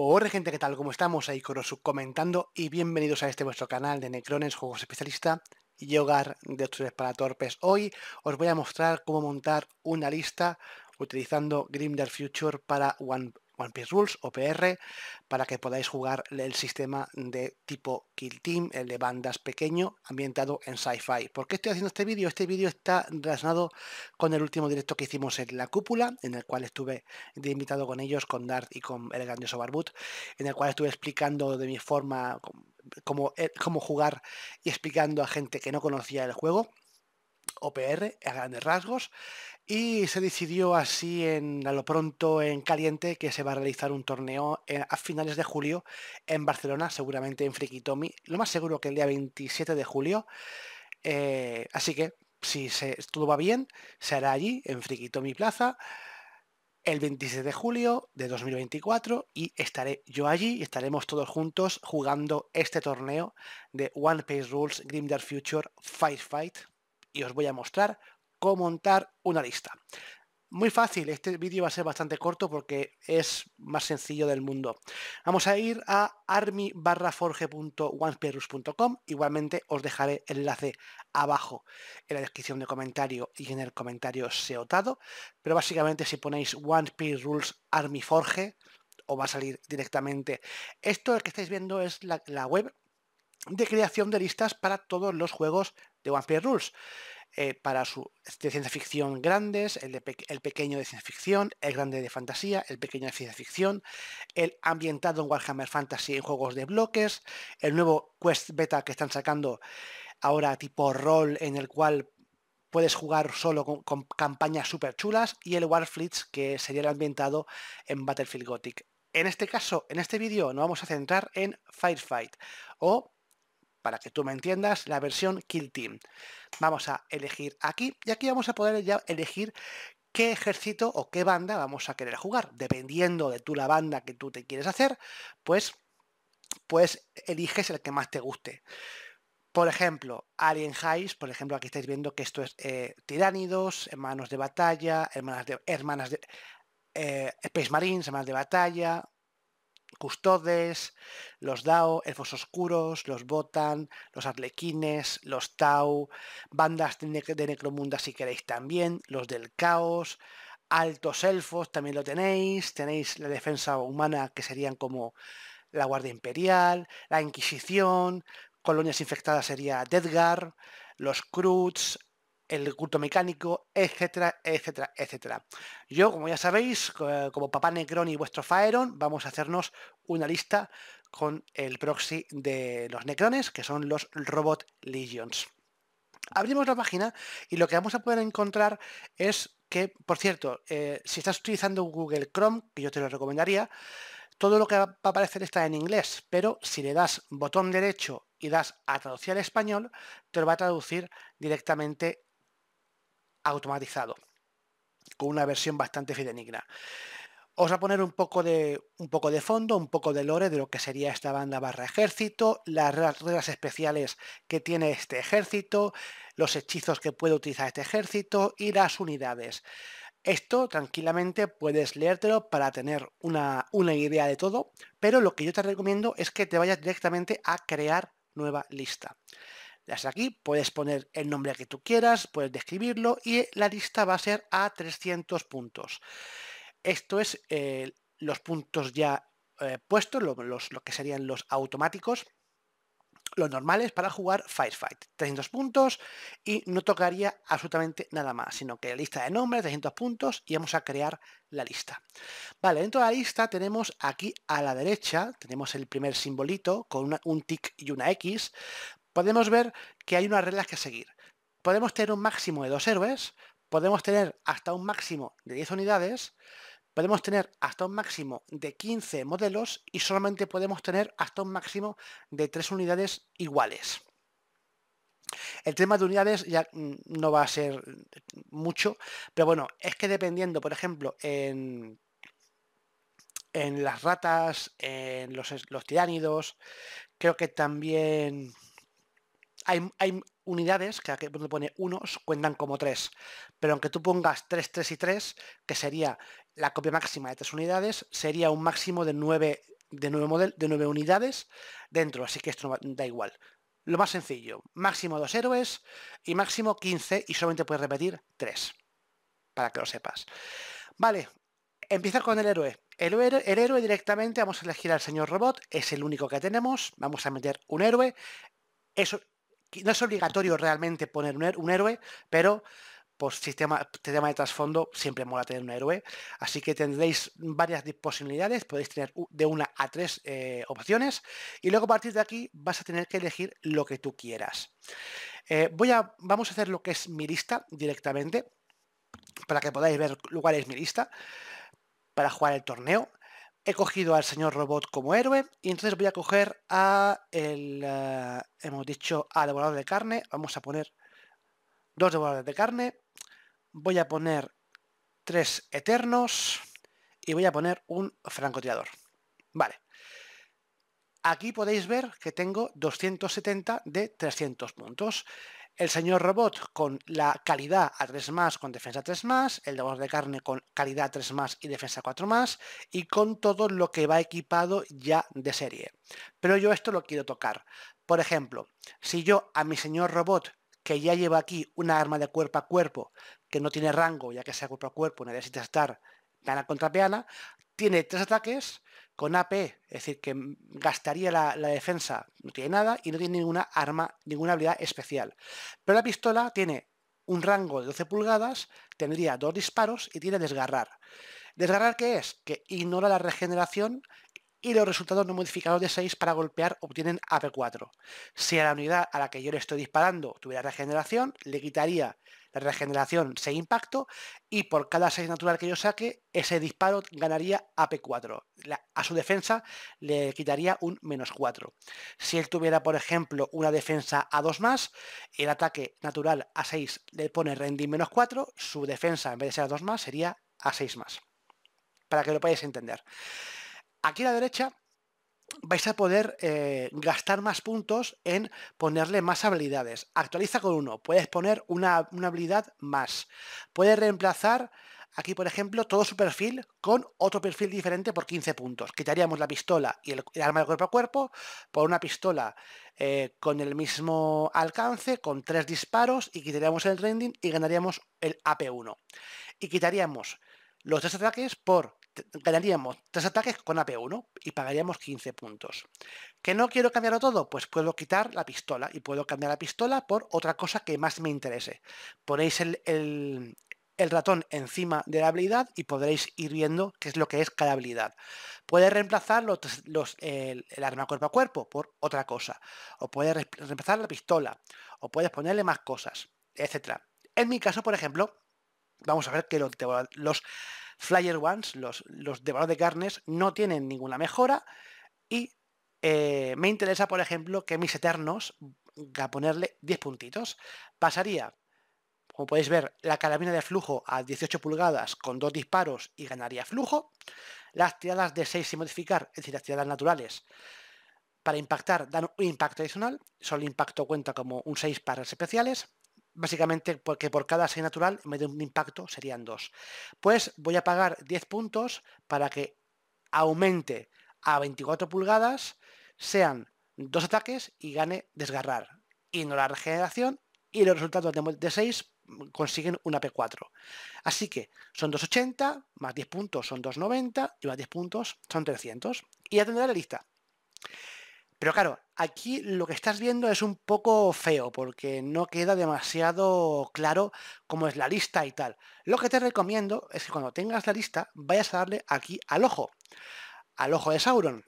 Hola gente, ¿qué tal? ¿Cómo estamos? Ahí Corosu comentando y bienvenidos a este vuestro canal de Necrones, Juegos Especialista y Hogar de Otros para Torpes. Hoy os voy a mostrar cómo montar una lista utilizando Grimdark Future para One One Piece Rules, OPR, para que podáis jugar el sistema de tipo Kill Team, el de bandas pequeño, ambientado en sci-fi. ¿Por qué estoy haciendo este vídeo? Este vídeo está relacionado con el último directo que hicimos en La Cúpula, en el cual estuve de invitado con ellos, con Dart y con el grandioso Barbut, en el cual estuve explicando de mi forma cómo, eh, cómo jugar y explicando a gente que no conocía el juego. OPR a grandes rasgos y se decidió así en, a lo pronto en caliente que se va a realizar un torneo eh, a finales de julio en Barcelona, seguramente en Frikitomi, lo más seguro que el día 27 de julio. Eh, así que si se, todo va bien, se hará allí en Frikitomi Plaza el 27 de julio de 2024 y estaré yo allí y estaremos todos juntos jugando este torneo de One Piece Rules Grimdark Future Fight Fight y os voy a mostrar cómo montar una lista. Muy fácil, este vídeo va a ser bastante corto porque es más sencillo del mundo. Vamos a ir a army Com. Igualmente os dejaré el enlace abajo en la descripción de comentario y en el comentario seotado. Pero básicamente si ponéis One Rules Army Forge os va a salir directamente. Esto que estáis viendo es la web de creación de listas para todos los juegos de One Piece Rules. Eh, para su este, de ciencia ficción grandes, el, pequeño de ciencia ficción, el grande de fantasía, el pequeño de ciencia ficción, el ambientado en Warhammer Fantasy en juegos de bloques, el nuevo Quest Beta que están sacando ahora tipo rol en el cual puedes jugar solo con, campañas super chulas y el Warfleets que sería el ambientado en Battlefield Gothic. En este caso, en este vídeo, nos vamos a centrar en Firefight o para que tú me entiendas, la versión Kill Team. Vamos a elegir aquí y aquí vamos a poder ya elegir qué ejército o qué banda vamos a querer jugar. Dependiendo de tú la banda que tú te quieres hacer, pues, pues eliges el que más te guste. Por ejemplo, Alien Highs, por ejemplo, aquí estáis viendo que esto es eh, Tiránidos, Hermanos de Batalla, Hermanas de, hermanas de eh, Space Marines, Hermanas de Batalla, custodes, los dao, elfos oscuros, los botan, los arlequines, los tau, bandas de, necromundas necromunda si queréis también, los del caos, altos elfos también lo tenéis, tenéis la defensa humana que serían como la guardia imperial, la inquisición, colonias infectadas sería Deadgar, los Cruz, el culto mecánico, etcétera, etcétera, etcétera. Yo, como ya sabéis, eh, como papá Necron y vuestro Faeron, vamos a hacernos una lista con el proxy de los Necrones, que son los Robot Legions. Abrimos la página y lo que vamos a poder encontrar es que, por cierto, eh, si estás utilizando Google Chrome, que yo te lo recomendaría, todo lo que va a aparecer está en inglés, pero si le das botón derecho y das a traducir al español, te lo va a traducir directamente automatizado, con una versión bastante fidenigna Os voy a poner un poco, de, un poco de fondo, un poco de lore de lo que sería esta banda barra ejército, las reglas especiales que tiene este ejército, los hechizos que puede utilizar este ejército y las unidades. Esto tranquilamente puedes leértelo para tener una, una idea de todo, pero lo que yo te recomiendo es que te vayas directamente a crear nueva lista aquí puedes poner el nombre que tú quieras, puedes describirlo y la lista va a ser a 300 puntos. Esto es eh, los puntos ya eh, puestos, lo, los, que serían los automáticos, los normales para jugar Firefight. 300 puntos y no tocaría absolutamente nada más, sino que la lista de nombres, 300 puntos y vamos a crear la lista. Vale, dentro de la lista tenemos aquí a la derecha, tenemos el primer simbolito con un tick y una X podemos ver que hay unas reglas que seguir. Podemos tener un máximo de dos héroes, podemos tener hasta un máximo de 10 unidades, podemos tener hasta un máximo de 15 modelos y solamente podemos tener hasta un máximo de 3 unidades iguales. El tema de unidades ya mm, no va a ser mm, mucho, pero bueno, es que dependiendo, por ejemplo, en, en las ratas, en los, los tiránidos, creo que también hay, unidades que aquí pone unos cuentan como tres. Pero aunque tú pongas 3, 3 y 3, que sería la copia máxima de tres unidades, sería un máximo de nueve de nueve de nueve unidades dentro. Así que esto da igual. Lo más sencillo, máximo dos héroes y máximo 15 y solamente puedes repetir tres. Para que lo sepas. Vale, empieza con el héroe. El, héroe. el héroe directamente vamos a elegir al señor robot, es el único que tenemos, vamos a meter un héroe. Eso, no es obligatorio realmente poner er, un, héroe, pero por sistema, tema de trasfondo siempre mola tener un héroe. Así que tendréis varias posibilidades, podéis tener de una a tres eh, opciones y luego a partir de aquí vas a tener que elegir lo que tú quieras. Eh, voy a, vamos a hacer lo que es mi lista directamente para que podáis ver cuál es mi lista para jugar el torneo he cogido al señor robot como héroe y entonces voy a coger a el, eh, hemos dicho, a devorador de carne. Vamos a poner dos devoradores de carne. Voy a poner tres eternos y voy a poner un francotirador. Vale. Aquí podéis ver que tengo 270 de 300 puntos. El señor robot con la calidad a 3 más, con defensa 3 más, el voz de carne con calidad 3 más y defensa 4 más, y con todo lo que va equipado ya de serie. Pero yo esto lo quiero tocar. Por ejemplo, si yo a mi señor robot, que ya lleva aquí una arma de cuerpo a cuerpo, que no tiene rango, ya que sea cuerpo a cuerpo, necesita estar gana contra peana, tiene tres ataques, con AP, es decir, que gastaría la, defensa, no tiene nada y no tiene ninguna arma, ninguna habilidad especial. Pero la pistola tiene un rango de 12 pulgadas, tendría dos disparos y tiene desgarrar. ¿Desgarrar qué es? Que ignora la regeneración y los resultados no modificados de 6 para golpear obtienen AP4. Si a la unidad a la que yo le estoy disparando tuviera regeneración, le quitaría la regeneración 6 impacto y por cada 6 natural que yo saque, ese disparo ganaría AP4. a su defensa le quitaría un menos 4. Si él tuviera, por ejemplo, una defensa a 2 más, el ataque natural a 6 le pone rendir menos 4, su defensa en vez de ser a 2 más sería a 6 más. Para que lo podáis entender. Aquí a la derecha vais a poder eh, gastar más puntos en ponerle más habilidades. Actualiza con uno, puedes poner una, habilidad más. Puedes reemplazar aquí, por ejemplo, todo su perfil con otro perfil diferente por 15 puntos. Quitaríamos la pistola y el, arma de cuerpo a cuerpo por una pistola eh, con el mismo alcance, con tres disparos, y quitaríamos el trending y ganaríamos el AP1. Y quitaríamos los tres ataques por ganaríamos tres ataques con AP1 y pagaríamos 15 puntos. ¿Que no quiero cambiarlo todo? Pues puedo quitar la pistola y puedo cambiar la pistola por otra cosa que más me interese. Ponéis el, el, ratón encima de la habilidad y podréis ir viendo qué es lo que es cada habilidad. Puede reemplazar los, el, arma cuerpo a cuerpo por otra cosa. O puede reemplazar la pistola. O puedes ponerle más cosas, etc. En mi caso, por ejemplo, vamos a ver que los Flyer Ones, los, de valor de carnes, no tienen ninguna mejora y eh, me interesa, por ejemplo, que mis eternos, a ponerle 10 puntitos, pasaría, como podéis ver, la carabina de flujo a 18 pulgadas con dos disparos y ganaría flujo, las tiradas de 6 sin modificar, es decir, las tiradas naturales, para impactar dan un impacto adicional, solo impacto cuenta como un 6 para especiales, básicamente porque por cada 6 natural, me de un impacto, serían 2. Pues voy a pagar 10 puntos para que aumente a 24 pulgadas, sean dos ataques y gane desgarrar. la regeneración y los resultados de 6 consiguen una P4. Así que son 280, más 10 puntos son 290 y más 10 puntos son 300. Y ya tendrá la lista. Pero claro, aquí lo que estás viendo es un poco feo porque no queda demasiado claro cómo es la lista y tal. Lo que te recomiendo es que cuando tengas la lista vayas a darle aquí al ojo, al ojo de Sauron.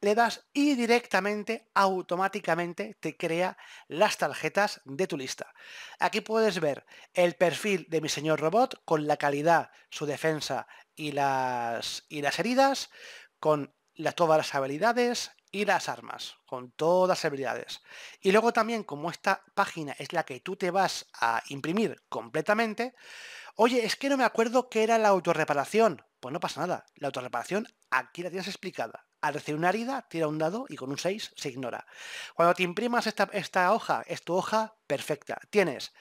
Le das y directamente, automáticamente, te crea las tarjetas de tu lista. Aquí puedes ver el perfil de mi señor robot con la calidad, su defensa y las, y las heridas, con todas las habilidades, y las armas, con todas las habilidades. Y luego también, como esta página es la que tú te vas a imprimir completamente, oye, es que no me acuerdo qué era la autorreparación. Pues no pasa nada, la autorreparación aquí la tienes explicada. Al recibir una herida, tira un dado y con un 6 se ignora. Cuando te imprimas esta, esta hoja, es tu hoja perfecta. Tienes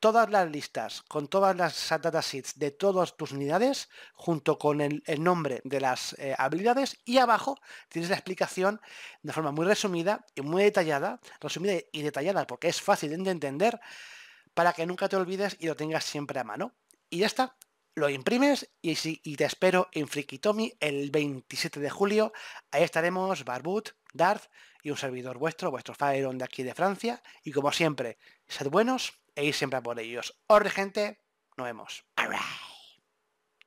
todas las listas con todas las datasheets de todas tus unidades junto con el, nombre de las eh, habilidades y abajo tienes la explicación de forma muy resumida y muy detallada, resumida y detallada porque es fácil de entender para que nunca te olvides y lo tengas siempre a mano. Y ya está, lo imprimes y, te espero en Frikitomi el 27 de julio. Ahí estaremos Barbut, Darth y un servidor vuestro, vuestro Fireon de aquí de Francia. Y como siempre, sed buenos e ir siempre a por ellos. oh gente, nos vemos.